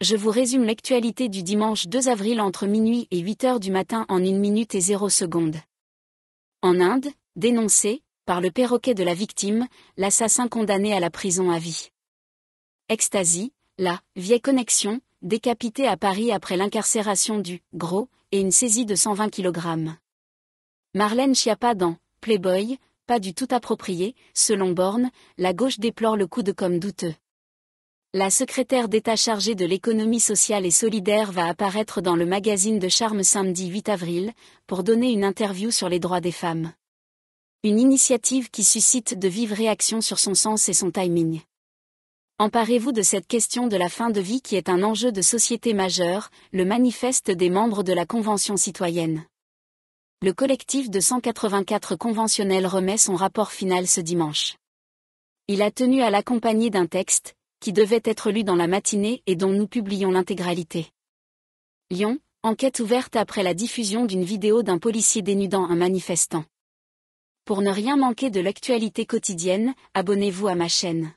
je vous résume l'actualité du dimanche 2 avril entre minuit et 8 heures du matin en 1 minute et 0 secondes. En Inde, dénoncé, par le perroquet de la victime, l'assassin condamné à la prison à vie. Ecstasy, la vieille connexion, décapité à Paris après l'incarcération du gros et une saisie de 120 kg. Marlène Schiappa dans Playboy, pas du tout approprié, selon Borne, la gauche déplore le coup de comme douteux la secrétaire d'État chargée de l'économie sociale et solidaire va apparaître dans le magazine de Charme samedi 8 avril, pour donner une interview sur les droits des femmes. Une initiative qui suscite de vives réactions sur son sens et son timing. Emparez-vous de cette question de la fin de vie qui est un enjeu de société majeur, le manifeste des membres de la Convention citoyenne. Le collectif de 184 conventionnels remet son rapport final ce dimanche. Il a tenu à l'accompagner d'un texte, qui devait être lu dans la matinée et dont nous publions l'intégralité. Lyon, enquête ouverte après la diffusion d'une vidéo d'un policier dénudant un manifestant. Pour ne rien manquer de l'actualité quotidienne, abonnez-vous à ma chaîne.